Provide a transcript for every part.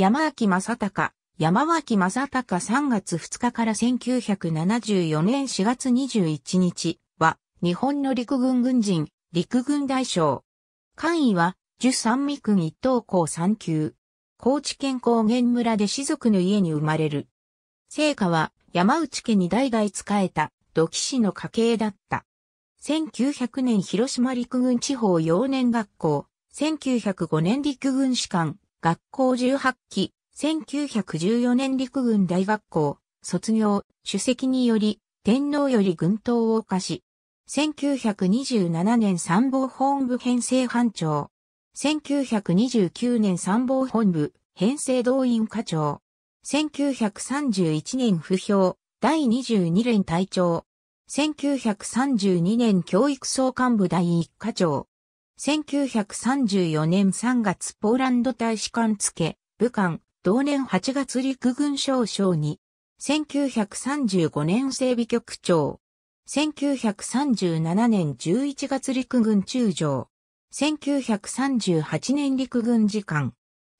山脇正隆、山脇正隆3月2日から1974年4月21日は、日本の陸軍軍人、陸軍大将。官位は、十三味区一等校三級。高知県高原村で士族の家に生まれる。聖火は、山内家に代々仕えた、土器氏の家系だった。1900年広島陸軍地方幼年学校、1905年陸軍士官、学校18期、1914年陸軍大学校、卒業、主席により、天皇より軍刀を課し、1927年参謀本部編成班長、1929年参謀本部編成動員課長、1931年不評、第22連隊長、1932年教育総幹部第1課長、1934年3月ポーランド大使館付け、武漢、同年8月陸軍少将に、1935年整備局長、1937年11月陸軍中将、1938年陸軍次官、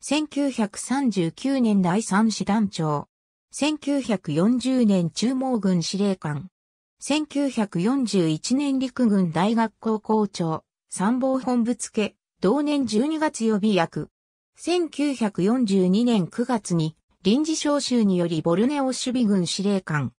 1939年第三師団長、1940年中毛軍司令官、1941年陸軍大学校校長、参謀本部付、同年12月予備役。1942年9月に臨時召集によりボルネオ守備軍司令官。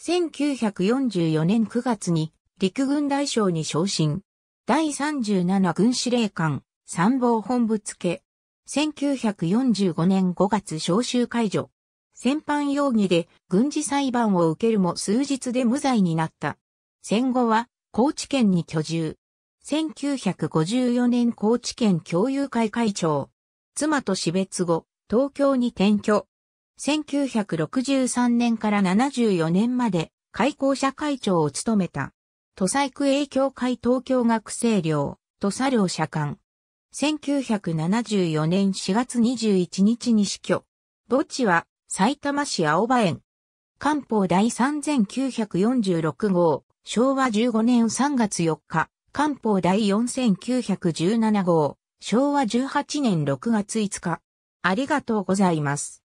1944年9月に陸軍大将に昇進。第37軍司令官参謀本部付。1945年5月召集解除。戦犯容疑で軍事裁判を受けるも数日で無罪になった。戦後は高知県に居住。1954年高知県共有会会長。妻と死別後、東京に転居。1963年から74年まで、開校社会長を務めた。土佐育英協会東京学生寮、土佐寮社官。1974年4月21日に死去。墓地は、埼玉市青葉園。官報第3946号、昭和15年3月4日。官報第4917号、昭和18年6月5日。ありがとうございます。